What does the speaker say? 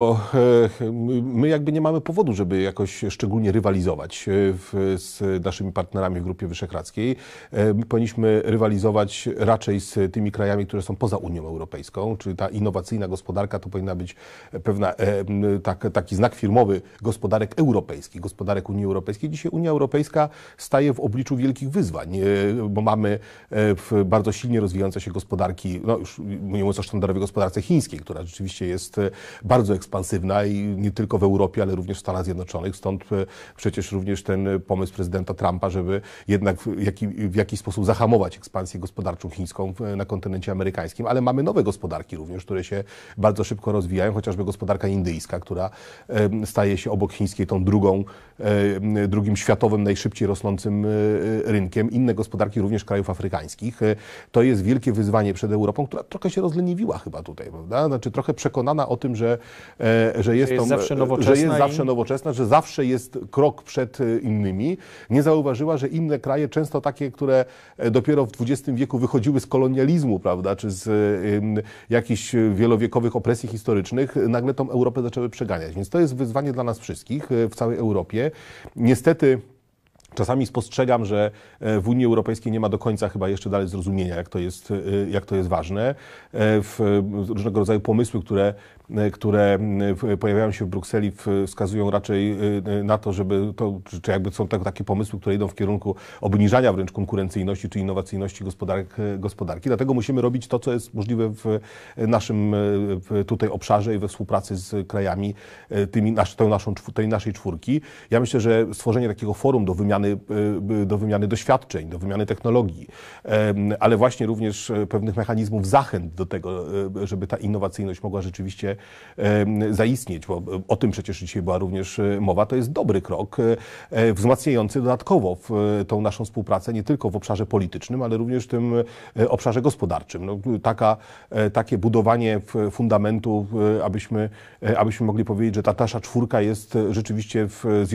Bo e, my jakby nie mamy powodu, żeby jakoś szczególnie rywalizować e, w, z naszymi partnerami w Grupie Wyszehradzkiej. E, my powinniśmy rywalizować raczej z tymi krajami, które są poza Unią Europejską, czyli ta innowacyjna gospodarka to powinna być pewna, tak, taki znak firmowy gospodarek europejskich, gospodarek Unii Europejskiej. Dzisiaj Unia Europejska staje w obliczu wielkich wyzwań, bo mamy bardzo silnie rozwijające się gospodarki, no już mówiąc o sztandarowej gospodarce chińskiej, która rzeczywiście jest bardzo ekspansywna i nie tylko w Europie, ale również w Stanach Zjednoczonych. Stąd e, przecież również ten e, pomysł prezydenta Trumpa, żeby jednak w, jaki, w jakiś sposób zahamować ekspansję gospodarczą chińską e, na kontynencie amerykańskim. Ale mamy nowe gospodarki również, które się bardzo szybko rozwijają, chociażby gospodarka indyjska, która staje się obok chińskiej tą drugą, drugim światowym najszybciej rosnącym rynkiem. Inne gospodarki również krajów afrykańskich. To jest wielkie wyzwanie przed Europą, która trochę się rozleniwiła chyba tutaj, prawda? Znaczy trochę przekonana o tym, że E, że jest, jest, zawsze e, że jest i... zawsze nowoczesna, że zawsze jest krok przed e, innymi. Nie zauważyła, że inne kraje, często takie, które dopiero w XX wieku wychodziły z kolonializmu, prawda, czy z jakichś wielowiekowych opresji historycznych, nagle tą Europę zaczęły przeganiać. Więc to jest wyzwanie dla nas wszystkich w całej Europie. Niestety. Czasami spostrzegam, że w Unii Europejskiej nie ma do końca chyba jeszcze dalej zrozumienia, jak to jest, jak to jest ważne. W różnego rodzaju pomysły, które E, które pojawiają się w Brukseli, wskazują raczej e, na to, żeby to, czy jakby są takie pomysły, które idą w kierunku obniżania wręcz konkurencyjności czy innowacyjności e, gospodarki. Dlatego musimy robić to, co jest możliwe w naszym tutaj obszarze i we współpracy z krajami tymi, naszą, tej naszej czwórki. Ja myślę, że stworzenie takiego forum do wymiany, do wymiany doświadczeń, do wymiany technologii, ale właśnie również pewnych mechanizmów zachęt do tego, żeby ta innowacyjność mogła rzeczywiście zaistnieć, bo e, o tym przecież dzisiaj była również e, mowa. To jest dobry krok e, wzmacniający dodatkowo tą naszą współpracę nie tylko w obszarze politycznym, ale również w tym obszarze gospodarczym. No, taka, takie budowanie fundamentu, abyśmy, abyśmy mogli powiedzieć, że ta tasza czwórka jest rzeczywiście w zjednoczonym